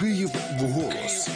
Київ вголос.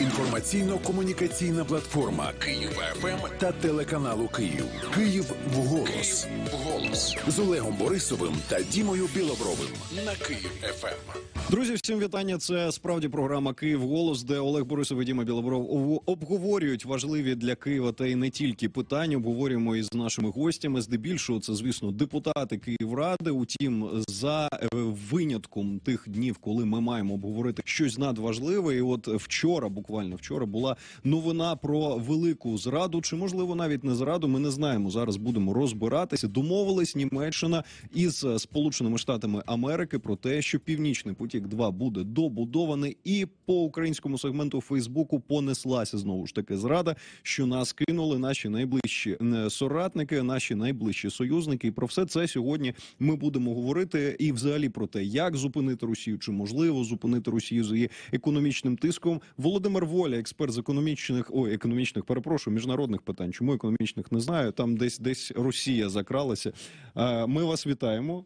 Інформаційно-комунікаційна платформа Київ ФМ ем та телеканалу Київ. Київ вголос. Голос з Олегом Борисовим та Дімою Біловровим на Київ ФМ. Друзі, всім вітання. Це справді програма Київ Голос, де Олег Борисов і Діма Білоборов обговорюють важливі для Києва та й не тільки питання. Обговорюємо із нашими гостями. Здебільшого це, звісно, депутати Київради. Утім, за е, винятком тих днів, коли ми маємо обговорити щось надважливе. І от вчора, буквально вчора, була новина про велику зраду, чи можливо навіть не зраду. Ми не знаємо. Зараз будемо розбиратися. Домовились Німеччина із Сполученими Штатами Америки про те, що північний потік. Мавік 2 буде добудований, і по українському сегменту Фейсбуку понеслася знову ж таки зрада, що нас кинули наші найближчі е, соратники, наші найближчі союзники. І про все це сьогодні ми будемо говорити і взагалі про те, як зупинити Росію, чи можливо зупинити Росію з її економічним тиском. Володимир Воля, експерт з економічних ой, економічних, перепрошую, міжнародних питань. Чому економічних не знаю? Там десь десь Росія закралася. Е, ми вас вітаємо.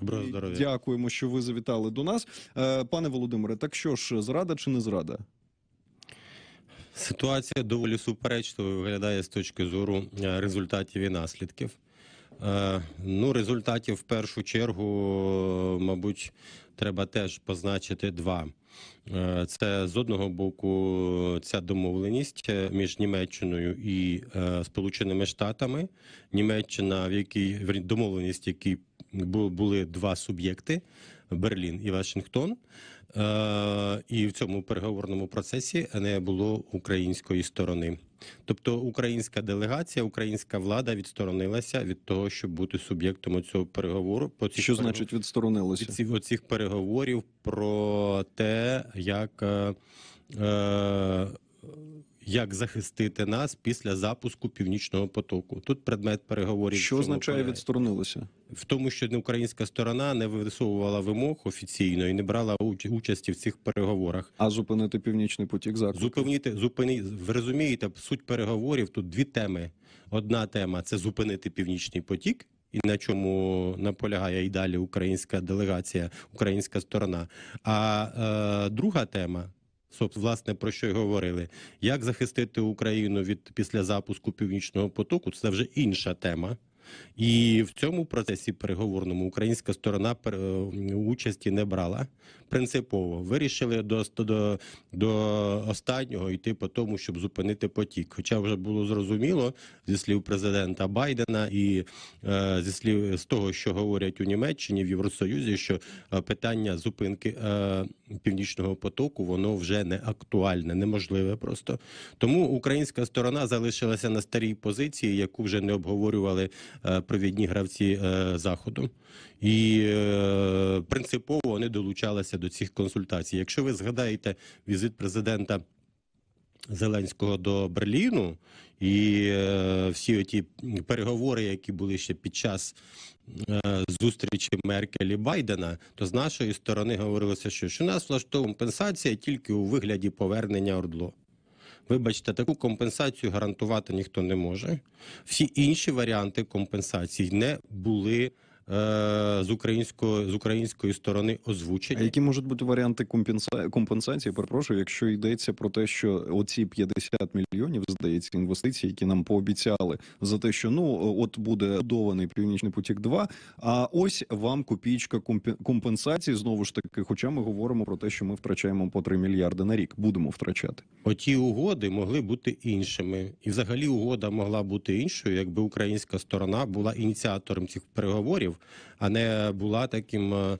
Доброго здоров'я. Дякуємо, що ви завітали до нас, е, пане Володимире. Так що ж, зрада чи не зрада? Ситуація доволі суперечливо виглядає з точки зору е, результатів і наслідків. Е, ну, результатів в першу чергу, мабуть, треба теж позначити два. Це з одного боку ця домовленість між Німеччиною і Сполученими Штатами. Німеччина, в якій домовленість, якій були два суб'єкти: Берлін і Вашингтон. Е, і в цьому переговорному процесі не було української сторони. Тобто українська делегація, українська влада відсторонилася від того, щоб бути суб'єктом цього переговору. По цих що переговор... значить відсторонилася від цих оцих переговорів про те, як е, е як захистити нас після запуску північного потоку. Тут предмет переговорів, що означає поляє. відсторонилося в тому, що українська сторона не висовувала вимог офіційно і не брала участі в цих переговорах. А зупинити північний потік заклик? Зупинити, зупинити, ви розумієте, суть переговорів тут дві теми. Одна тема це зупинити північний потік. І на чому наполягає і далі українська делегація, українська сторона. А е, друга тема власне про що й говорили. Як захистити Україну від після запуску північного потоку? Це вже інша тема. І в цьому процесі переговорному українська сторона е, участі не брала принципово вирішили до до, до останнього йти по тому, щоб зупинити потік. Хоча вже було зрозуміло зі слів президента Байдена і е, зі слів з того, що говорять у Німеччині в Євросоюзі, що е, питання зупинки е, північного потоку воно вже не актуальне, неможливе просто тому українська сторона залишилася на старій позиції, яку вже не обговорювали е, провідні гравці е, заходу, і е, принципово вони долучалися долучатися до цих консультацій. Якщо ви згадаєте візит президента. Зеленського до Берліну і е, всі ті переговори, які були ще під час е, зустрічі Меркель і Байдена, то з нашої сторони говорилося, що що нас влаштовує компенсація тільки у вигляді повернення ордло. Вибачте, таку компенсацію гарантувати ніхто не може. Всі інші варіанти компенсації не були. Е, з української з української сторони озвучені. А які можуть бути варіанти компенсації, компенсації? Перепрошую, якщо йдеться про те, що оці 50 мільйонів здається інвестицій, які нам пообіцяли за те, що ну от буде будований північний потік, 2 А ось вам копійка компенсації знову ж таки. Хоча ми говоримо про те, що ми втрачаємо по 3 мільярди на рік, будемо втрачати. Оті угоди могли бути іншими, і взагалі угода могла бути іншою, якби українська сторона була ініціатором цих переговорів спостерігачів, а не була таким е,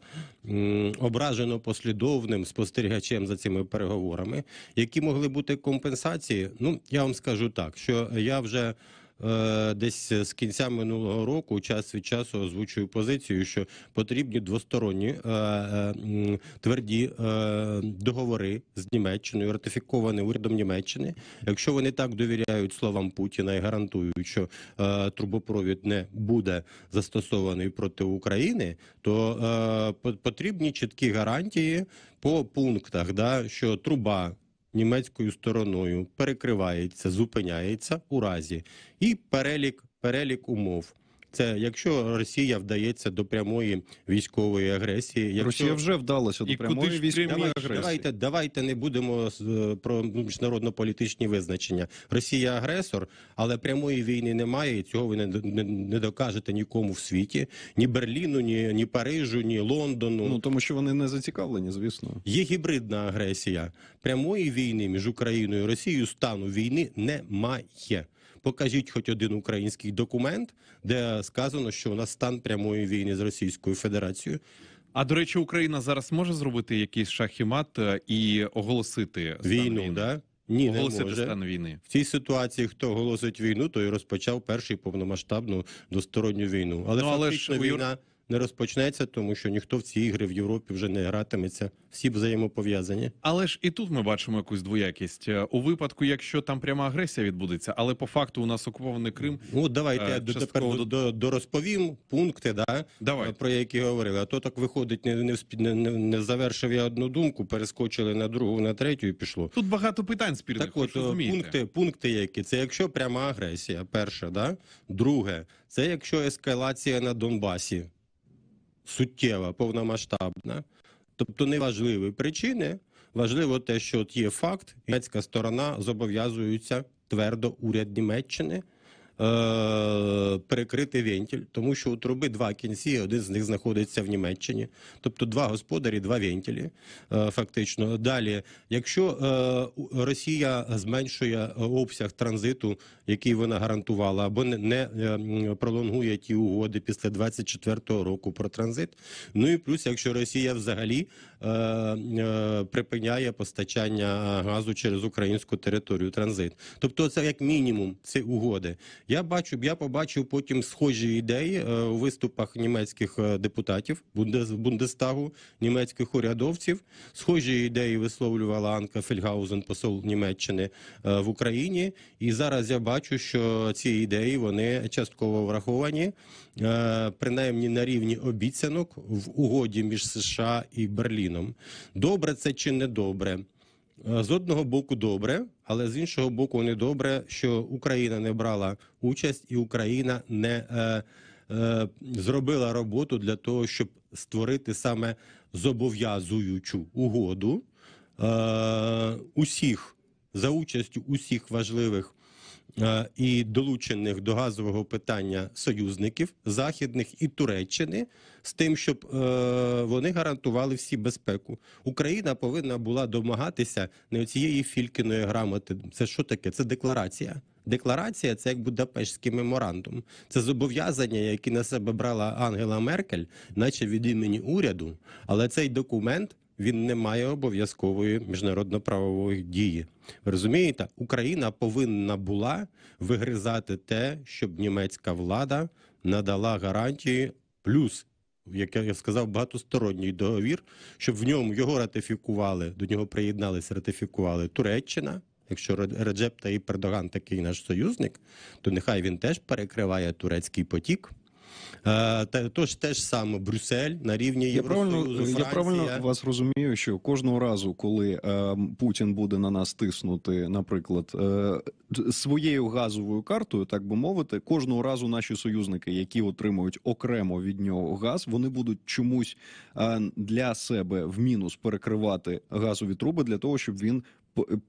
ображено послідовним спостерігачем за цими переговорами, які могли бути компенсації. Ну я вам скажу так, що я вже. Е, десь е, з кінця минулого року час від часу озвучую позицію, що потрібні двосторонні е, тверді договори з Німеччиною, ратифіковані урядом Німеччини. Якщо вони так довіряють словам Путіна і гарантують, що трубопровід не буде застосований проти України, то потрібні чіткі гарантії по пунктах, да що труба німецькою стороною перекривається, зупиняється у разі і перелік перелік умов. Це якщо Росія вдається до прямої військової агресії, якщо... Росія вже вдалася до прямої військової давайте, агресії. Давайте давайте не будемо про міжнародно-політичні визначення. Росія агресор, але прямої війни немає. і Цього ви не, не, не докажете нікому в світі, ні Берліну, ні ні Парижу, ні Лондону. Ну тому що вони не зацікавлені, звісно. Є гібридна агресія прямої війни між Україною і Росією стану війни немає. Покажіть, хоч один український документ, де сказано, що у нас стан прямої війни з Російською Федерацією. А до речі, Україна зараз може зробити якийсь шахімат е, і оголосити війну, війни? да? Ні, оголосити не може. стан війни в цій ситуації. Хто оголосить війну, той розпочав першу повномасштабну двосторонню війну. Але ну, фактично але ж... війна не розпочнеться, тому що ніхто в ці ігри в Європі вже не гратиметься. Всі взаємопов'язані. Але ж і тут ми бачимо якусь двоякість е, у випадку, якщо там пряма агресія відбудеться, але по факту у нас окупований Крим. Ну давайте е, я тепер до, до розповім пункти, да Давай. про які говорили. А то так виходить, не не, не, не завершив я одну думку, перескочили на другу, на третю і пішло. Тут багато питань спірних, Так от е, пункти, пункти, які це якщо пряма агресія, перше, да друге, це якщо ескалація на Донбасі суттєва, повномасштабна, тобто неважливі причини. Важливо те, що от є факт, німецька сторона зобов'язується твердо уряд Німеччини Е, перекрити вентіль, тому що у труби два кінці, один з них знаходиться в Німеччині, тобто два господарі, два вентілі. Е, фактично, далі, якщо е, Росія зменшує обсяг транзиту, який вона гарантувала, або не пролонгує ті угоди після 24-го року про транзит. Ну і плюс, якщо Росія взагалі припиняє постачання газу через українську територію транзит, тобто це як мінімум ці угоди. Я бачу, я побачив потім схожі ідеї е, у виступах німецьких е, депутатів Бундестагу, німецьких урядовців. Схожі ідеї висловлювала Анка Фельгаузен, посол Німеччини е, в Україні. І зараз я бачу, що ці ідеї вони частково враховані, принаймні на рівні обіцянок в угоді між США і Берліном. Добре це чи не добре? З одного боку, добре але з іншого боку, недобре, що Україна не брала участь, і Україна не е, е, зробила роботу для того, щоб створити саме зобов'язуючу угоду е, усіх за участю усіх важливих Е, і долучених до газового питання союзників західних і Туреччини з тим, щоб е, вони гарантували всі безпеку. Україна повинна була домагатися не цієї фількіної грамоти. Це що таке? Це декларація. Декларація це як Будапештський меморандум. Це зобов'язання, які на себе брала Ангела Меркель, наче від імені уряду. Але цей документ він не має обов'язкової міжнародно-правової дії. Ви розумієте, Україна повинна була вигризати те, щоб німецька влада надала гарантії плюс. Як я сказав, багатосторонній договір, щоб в ньому його ратифікували, до нього приєдналися, ратифікували Туреччина. Якщо Реджеп Таїп Ердоган такий наш союзник, то нехай він теж перекриває турецький потік. Е, Тож теж саме Брюссель на рівні Євросоюзу. Я, я правильно вас розумію, що кожного разу, коли е, Путін буде на нас тиснути, наприклад, е, своєю газовою картою, так би мовити, кожного разу наші союзники, які отримують окремо від нього газ, вони будуть чомусь для себе в мінус перекривати газові труби для того, щоб він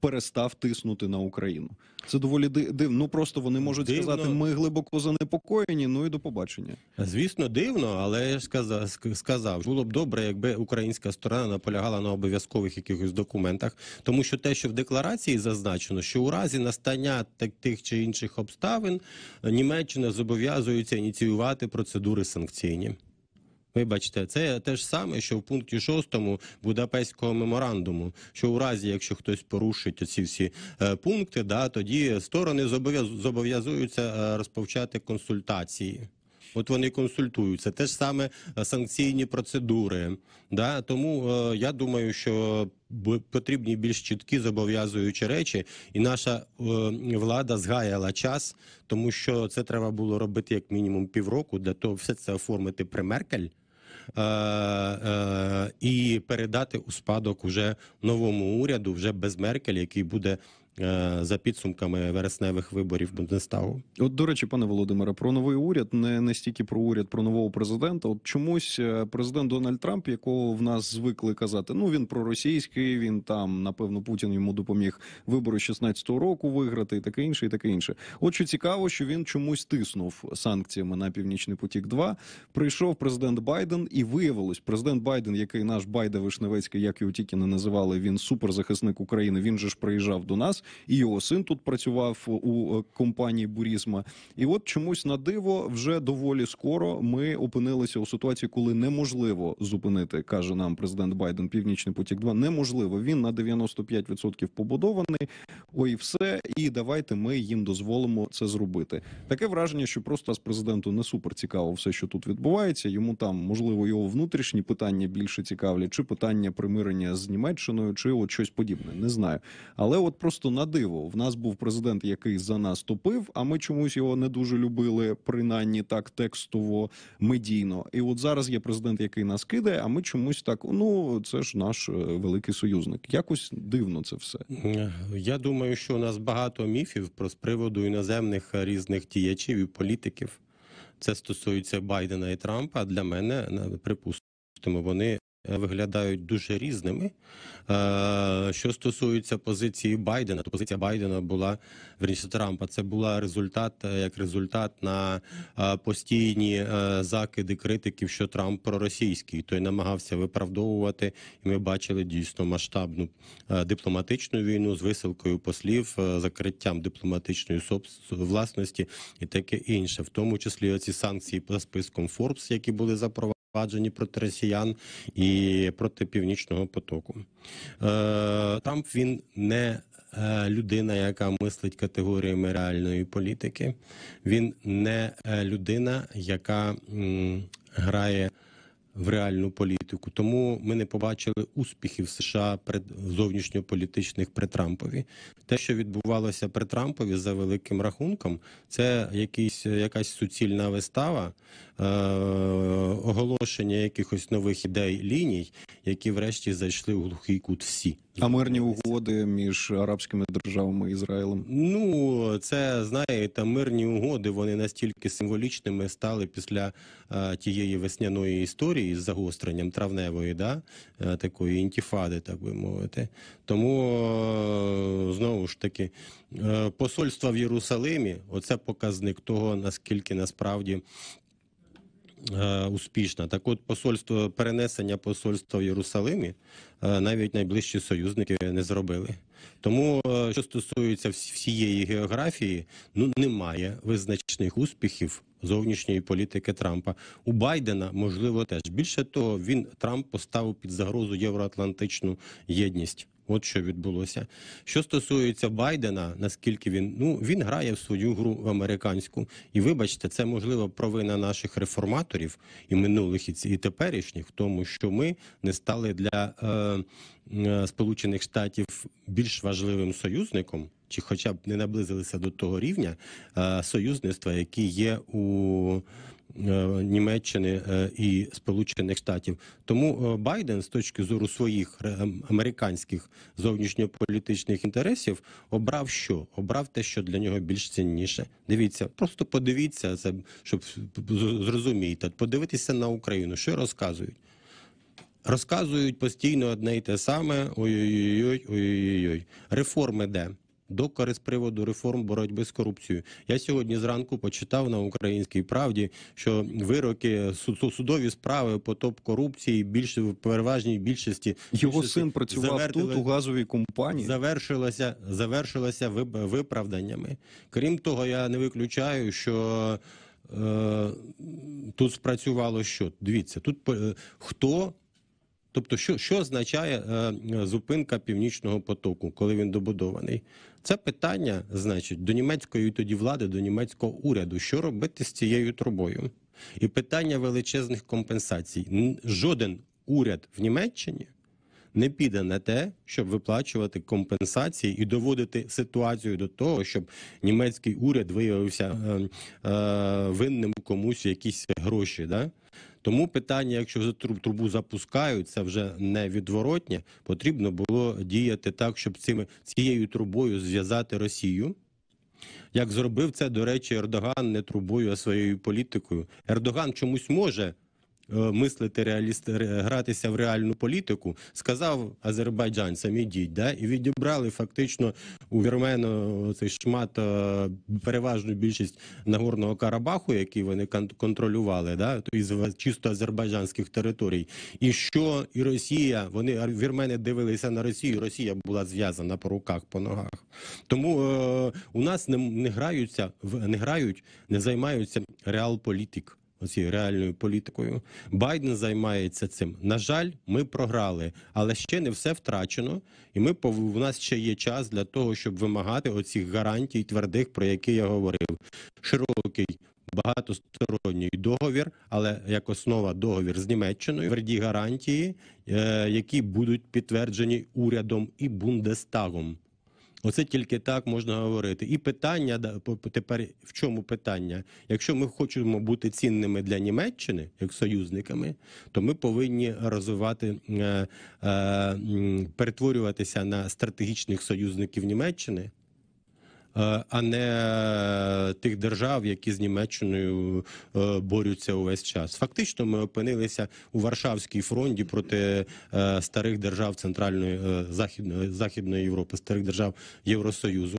перестав тиснути на Україну. Це доволі дивно. Ну просто вони можуть дивно. сказати, ми глибоко занепокоєні. Ну і до побачення. Звісно, дивно, але я сказав, сказав, було б добре, якби українська сторона наполягала на обов'язкових якихось документах, тому що те, що в декларації зазначено, що у разі настання так тих чи інших обставин Німеччина зобов'язується ініціювати процедури санкційні. Ви бачите, це те ж саме, що в пункті 6 Будапештського меморандуму. Що у разі, якщо хтось порушить ці всі е, пункти, да тоді сторони зобов'язуються е, розпочати консультації. От вони консультуються, те ж саме е, санкційні процедури. Да? Тому е, я думаю, що потрібні більш чіткі зобов'язуючі речі, і наша е, влада згаяла час, тому що це треба було робити як мінімум півроку, для того все це оформити при Меркель. Е, е, і передати у спадок уже новому уряду, вже без Меркель, який буде Е, за підсумками вересневих виборів Бундестагу. От до речі, пане Володимире, про новий уряд не не стільки про уряд, про нового президента. От чомусь е, президент Дональд Трамп, якого в нас звикли казати, ну він проросійський, він там напевно Путін йому допоміг вибори 16-го року виграти, і таке інше, і таке інше. От що цікаво, що він чомусь тиснув санкціями на північний потік. 2 прийшов президент Байден, і виявилось, президент Байден, який наш Байде Вишневецький, як його тільки не називали, він суперзахисник України. Він же ж приїжджав до нас і його син тут працював у е, компанії Бурізма. І от чомусь на диво вже доволі скоро ми опинилися у ситуації, коли неможливо зупинити, каже нам президент Байден, Північний потік. 2 неможливо. Він на 95% побудований. Ой, все, і давайте ми їм дозволимо це зробити. Таке враження, що просто з президенту не супер цікаво все, що тут відбувається. Йому там можливо його внутрішні питання більше цікавлять, чи питання примирення з Німеччиною, чи от щось подібне. Не знаю, але от просто на диво. В нас був президент, який за нас топив. А ми чомусь його не дуже любили, принаймні так текстово медійно. І от зараз є президент, який нас кидає. А ми чомусь так. Ну це ж наш е, великий союзник. Якось дивно це все. Е, я думаю, що у нас багато міфів про з приводу іноземних різних діячів і політиків. Це стосується Байдена і Трампа. Для мене припустимо, вони. Е, виглядають дуже різними. Е, що стосується позиції Байдена, то позиція Байдена була верніше Трампа. Це була результат е, як результат на постійні закиди критиків, що Трамп проросійський. Той намагався виправдовувати, і ми бачили дійсно масштабну дипломатичну війну з висилкою послів, закриттям дипломатичної власності і таке інше, в тому числі оці санкції за списком Форбс, які були запроваджені проваджені проти росіян і проти північного потоку. Е, там він не е, людина, яка мислить категоріями реальної політики. Він не е, людина, яка грає. В реальну політику, тому ми не побачили успіхів США пред зовнішньополітичних при Трампові. Те, що відбувалося при Трампові, за великим рахунком, це якийсь якась суцільна вистава, Е, оголошення якихось нових ідей ліній, які врешті зайшли у глухий кут. Всі а мирні угоди між арабськими державами і Ізраїлем. Ну це знаєте, мирні угоди. Вони настільки символічними стали після а, е, тієї весняної історії з загостренням травневої, да е, такої інтіфади, так би мовити. Тому знову ж таки посольство в Єрусалимі оце показник того наскільки насправді. Е, успішна. Так, от посольство перенесення посольства в Єрусалимі е, навіть найближчі союзники не зробили. Тому е, що стосується всієї географії, ну немає визначних успіхів. Зовнішньої політики Трампа у Байдена можливо теж більше того, він Трамп поставив під загрозу євроатлантичну єдність. От що відбулося. Що стосується Байдена, наскільки він ну він грає в свою гру в американську, і вибачте, це можливо провина наших реформаторів і минулих і, і теперішніх, в тому що ми не стали для е, е, Сполучених Штатів більш важливим союзником, чи, хоча б не наблизилися до того рівня е, союзництва, які є у. Е, Німеччини е, і Сполучених Штатів. Тому е, Байден з точки зору своїх ем, американських зовнішньополітичних інтересів обрав що? Обрав те, що для нього більш цінніше. Дивіться, просто подивіться це, щоб зрозуміти. Подивитися на Україну, що розказують. Розказують постійно одне й те саме. Ой-ой-ой, ой-ой-ой. Реформи де? Докари з приводу реформ боротьби з корупцією. Я сьогодні зранку почитав на українській правді, що вироки судові справи по топ корупції більше в переважній більшості його більшості, син працював тут у газовій компанії. Завершилася завершилася виправданнями. Крім того, я не виключаю, що е, тут спрацювало що. Дивіться, тут е, хто. Тобто, що що означає е, е, зупинка північного потоку, коли він добудований? Це питання, значить, до німецької тоді влади, до німецького уряду, що робити з цією трубою, і питання величезних компенсацій. Жоден уряд в Німеччині не піде на те, щоб виплачувати компенсації і доводити ситуацію до того, щоб німецький уряд виявився е, е, винним комусь якісь гроші. Да? Тому питання, якщо вже трубу запускають, це вже не невідворотнє, потрібно було діяти так, щоб цими цією трубою зв'язати Росію. Як зробив це, до речі, Ердоган не трубою, а своєю політикою. Ердоган чомусь може Е, мислити реаліст, гратися в реальну політику, сказав азербайджанцям ідіть, да? і відібрали фактично у вірмено цей шмат е, переважну більшість нагорного Карабаху, який вони контролювали, да то із чисто азербайджанських територій, і що і Росія, вони вірмени дивилися на Росію. Росія була зв'язана по руках, по ногах. Тому е, у нас не не граються не грають, не займаються реалполітик цією реальною політикою. Байден займається цим. На жаль, ми програли, але ще не все втрачено, і ми у нас ще є час для того, щоб вимагати оцих гарантій твердих, про які я говорив. Широкий. Багатосторонній договір, але як основа договір з Німеччиною тверді гарантії, е, які будуть підтверджені урядом і Бундестагом. Оце тільки так можна говорити. І питання тепер в чому питання? Якщо ми хочемо бути цінними для Німеччини, як союзниками, то ми повинні розвивати е, е, перетворюватися на стратегічних союзників Німеччини, Е, а не е, тих держав, які з Німеччиною е, борються увесь час. Фактично, ми опинилися у Варшавській фронті проти старих держав Центральної Західної Західної Європи, старих держав Євросоюзу.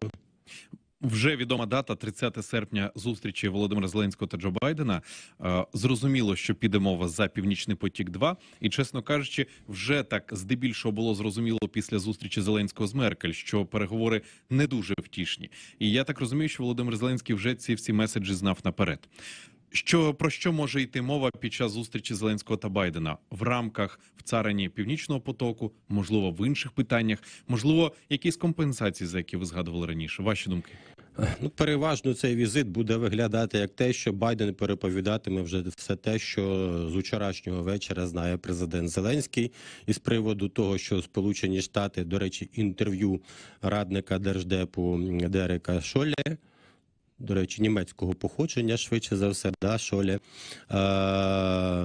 Вже відома дата 30 серпня зустрічі Володимира Зеленського та Джо Байдена. Е, зрозуміло, що піде мова за північний потік. 2 і чесно кажучи, вже так здебільшого було зрозуміло після зустрічі Зеленського з Меркель, що переговори не дуже втішні. І я так розумію, що Володимир Зеленський вже ці всі меседжі знав наперед. Що про що може йти мова під час зустрічі Зеленського та Байдена в рамках вцарення північного потоку, можливо, в інших питаннях, можливо, якісь компенсації, за які ви згадували раніше? Ваші думки? Ну, переважно цей візит буде виглядати як те, що Байден переповідатиме вже все те, що з вчорашнього вечора знає президент Зеленський, і з приводу того, що Сполучені Штати, до речі, інтерв'ю радника держдепу Дерека Шолє до речі, німецького походження швидше за все, да, Шолі Е,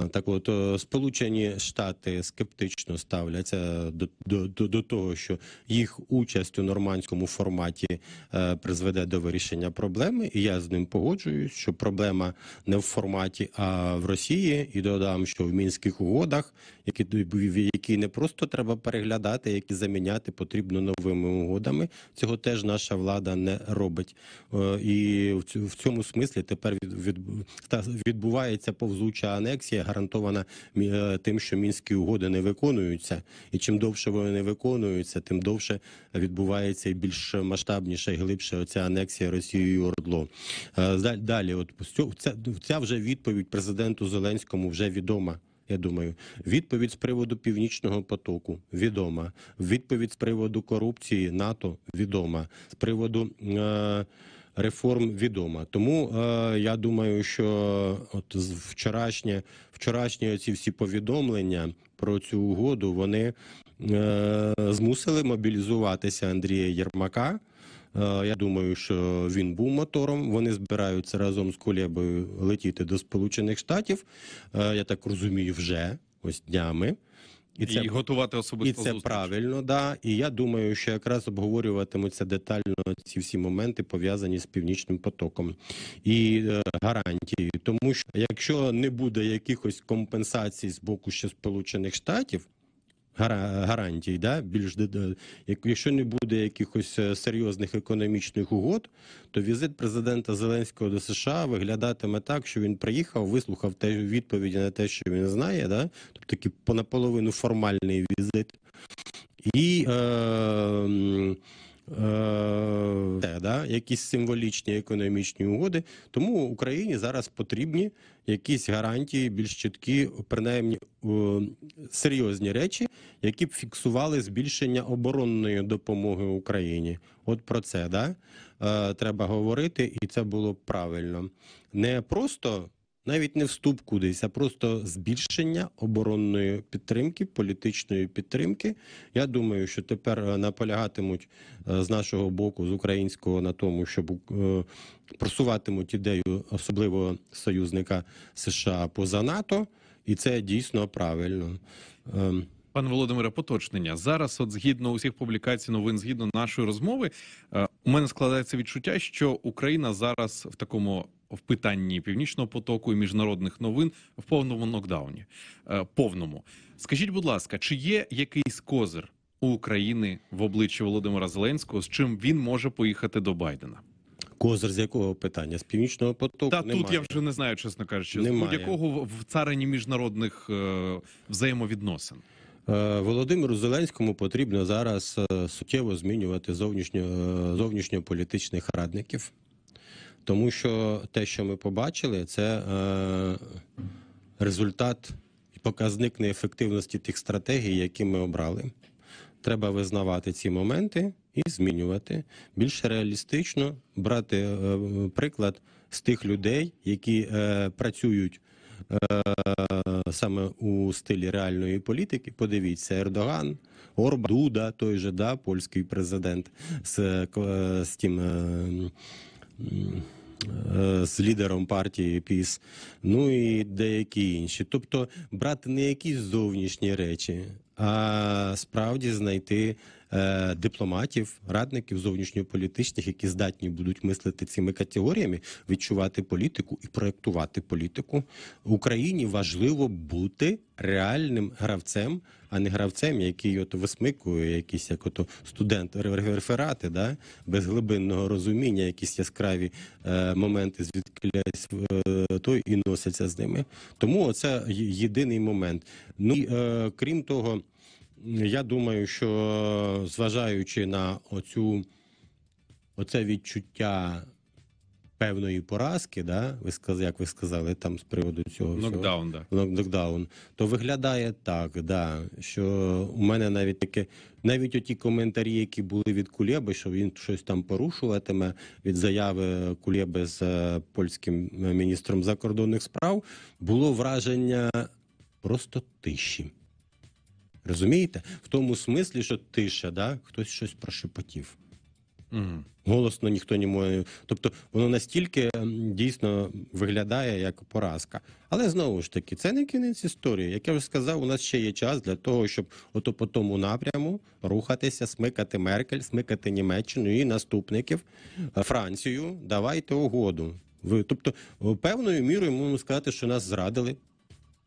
так от е, Сполучені Штати скептично ставляться до до, до, до того, що їх участь у нормандському форматі е, призведе до вирішення проблеми. І я з ним погоджуюсь, що проблема не в форматі, а в Росії. І додам, що в мінських угодах, які які не просто треба переглядати, які заміняти потрібно новими угодами. Цього теж наша влада не робить. Е, і в цьому смислі тепер відбувається повзуча анексія, гарантована е, тим, що мінські угоди не виконуються, і чим довше вони не виконуються, тим довше відбувається і більш масштабніше і глибше. оця анексія Росією Ордло. Е, далі, от ця, ця вже відповідь президенту Зеленському вже відома. Я думаю, відповідь з приводу північного потоку відома. Відповідь з приводу корупції НАТО відома з приводу. Е реформ відома. Тому е, я думаю, що от вчорашнє, вчорашні ці всі повідомлення про цю угоду вони е, змусили мобілізуватися Андрія Єрмака. Е, я думаю, що він був мотором. Вони збираються разом з Кулєбою летіти до Сполучених Штатів. Е, я так розумію, вже ось днями. І, і готувати особисто і це зустріч. правильно, да. І я думаю, що якраз обговорюватимуться детально ці всі моменти пов'язані з північним потоком і е, гарантії, тому що якщо не буде якихось компенсацій з боку ще сполучених штатів гарантій, да більш якщо не буде якихось е, серйозних економічних угод, то візит президента Зеленського до США виглядатиме так, що він приїхав, вислухав те відповіді на те, що він знає, да тобто такий наполовину формальний візит і. Е, Е, Те, да, якісь символічні економічні угоди, тому Україні зараз потрібні якісь гарантії, більш чіткі, принаймні серйозні речі, які б фіксували збільшення оборонної допомоги Україні. От про це да, е, треба говорити, і це було правильно. Не просто навіть не вступ кудись, а просто збільшення оборонної підтримки, політичної підтримки. Я думаю, що тепер е, наполягатимуть е, з нашого боку, з українського на тому, щоб е, просуватимуть ідею особливо союзника США поза НАТО, і це дійсно правильно. Ем, Пане Володимире, поточнення зараз, от згідно усіх публікацій, новин згідно нашої розмови, у мене складається відчуття, що Україна зараз в такому в питанні північного потоку і міжнародних новин в повному нокдауні. Е, повному скажіть, будь ласка, чи є якийсь козир у України в обличчі Володимира Зеленського, з чим він може поїхати до Байдена? Козир з якого питання? З північного потоку Та немає. тут я вже не знаю, чесно кажучи, немає. з будь-якого в царині міжнародних е, взаємовідносин. Е, Володимиру Зеленському потрібно зараз суттєво змінювати зовнішньо зовнішньополітичних радників. Тому що те, що ми побачили, це е, результат і показник неефективності тих стратегій, які ми обрали. Треба визнавати ці моменти і змінювати. Більш реалістично брати е, приклад з тих людей, які е, працюють. Е, саме у стилі реальної політики, подивіться, Ердоган, Орба, Дуда, той же да, польський президент з, е, з тим е, Е, з лідером партії ПІС, ну і деякі інші. Тобто брати не якісь зовнішні речі, а справді знайти Е, дипломатів, радників зовнішньополітичних, які здатні будуть мислити цими категоріями, відчувати політику і проєктувати політику Україні. Важливо бути реальним гравцем, а не гравцем, який ото висмикує, якийсь як ото студент реферати, да без глибинного розуміння, якісь яскраві е, моменти звідки е, той і носяться з ними. Тому це єдиний момент. Ну і е, крім того. Я думаю, що зважаючи на оцю оце відчуття певної поразки, да, ви сказали, як ви сказали, там з приводу цього нокдаун, всього, да. нокдаун, то виглядає так, да, що у мене навіть таке, навіть оті коментарі, які були від Кулєби, що він щось там порушуватиме від заяви Кулєби з е, польським е, міністром закордонних справ, було враження просто тиші. Розумієте? В тому смислі, що тиша, да? хтось щось прошепотів. Mm. Голосно ніхто не може. Тобто воно настільки дійсно виглядає як поразка. Але знову ж таки, це не кінець історії. Як я вже сказав, у нас ще є час для того, щоб ото по тому напряму рухатися, смикати Меркель, смикати Німеччину і наступників е, Францію. Давайте угоду. Ви тобто, певною мірою можемо сказати, що нас зрадили.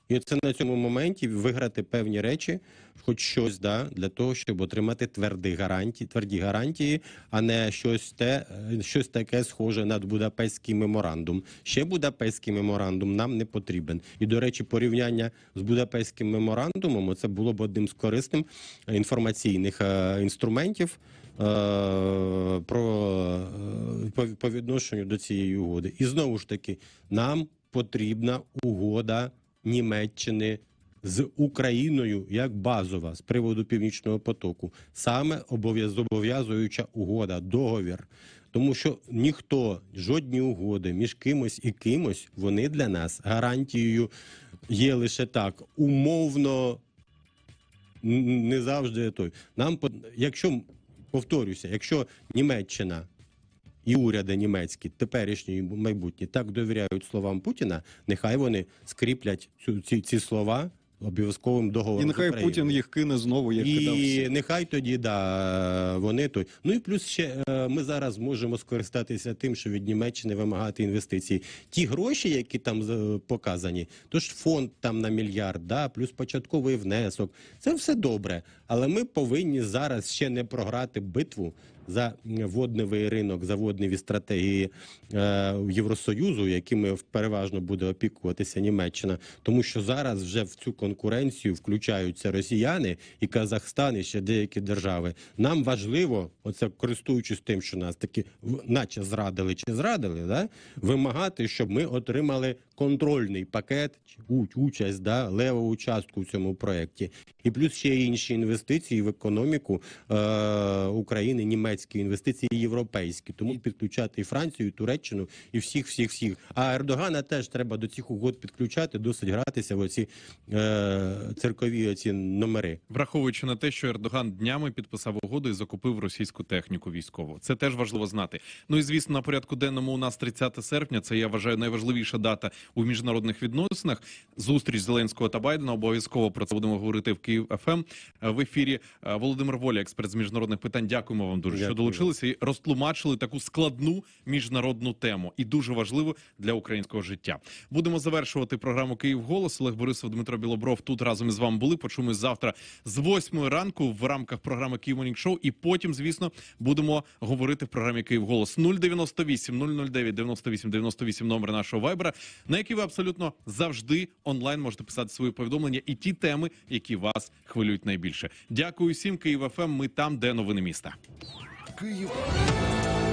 І це на цьому моменті виграти певні речі, хоч щось да, для того, щоб отримати тверді гарантії, тверді гарантії, а не щось те, е, щось таке схоже на Будапештський меморандум. Ще Будапештський меморандум нам не потрібен. І до речі, порівняння з Будапештським меморандумом це було б одним з корисним е, інформаційних е, інструментів. Про по відношенню до цієї угоди, і знову ж таки нам потрібна угода. Німеччини з Україною як базова з приводу північного потоку, саме зобов'язуюча угода, договір, тому що ніхто жодні угоди між кимось і кимось вони для нас гарантією є лише так, умовно. Не завжди той. Нам якщо повторюся, якщо Німеччина і уряди німецькі, теперішні і майбутні, так довіряють словам Путіна. Нехай вони скріплять цю ці, ці слова обов'язковим договором. І нехай Путін їх кине знову, як і кидав всі. нехай тоді да вони то. Ну і плюс ще е, ми зараз можемо скористатися тим, що від Німеччини вимагати інвестиції. Ті гроші, які там е, показані, то ж фонд там на мільярд, да, плюс початковий внесок. Це все добре, але ми повинні зараз ще не програти битву за водневий ринок, за водневі стратегії е, Євросоюзу, якими е, переважно буде опікуватися Німеччина, тому що зараз вже в цю конкуренцію включаються росіяни і Казахстан і ще деякі держави. Нам важливо, оце користуючись тим, що нас таки наче зрадили чи зрадили, да вимагати, щоб ми отримали контрольний пакет участь да леву участку в цьому проєкті. і плюс ще інші інвестиції в економіку е- України, Німеччини німецькі, інвестиції європейські. Тому підключати і Францію, і Туреччину, і всіх, всіх, всіх. А Ердогана теж треба до цих угод підключати, досить гратися в оці е, церкові оці номери, враховуючи на те, що Ердоган днями підписав угоду і закупив російську техніку військову. Це теж важливо знати. Ну і звісно, на порядку денному у нас 30 серпня. Це я вважаю найважливіша дата у міжнародних відносинах. Зустріч Зеленського та Байдена. Обов'язково про це будемо говорити в Київ ФМ ем. е, в ефірі. Е, Володимир Воля, експерт з міжнародних питань. Дякуємо вам дуже що долучилися і розтлумачили таку складну міжнародну тему і дуже важливу для українського життя. Будемо завершувати програму Київ голос. Олег Борисов, Дмитро Білобров тут разом із вами були. Почуємось завтра з 8 ранку в рамках програми «Київ Монінг Шоу. І потім, звісно, будемо говорити в програмі Київ Голос 098 009 98 98 номер нашого вайбера, на який ви абсолютно завжди онлайн можете писати свої повідомлення і ті теми, які вас хвилюють найбільше. Дякую всім, Київ ФМ. Ми там, де новини міста. Could you?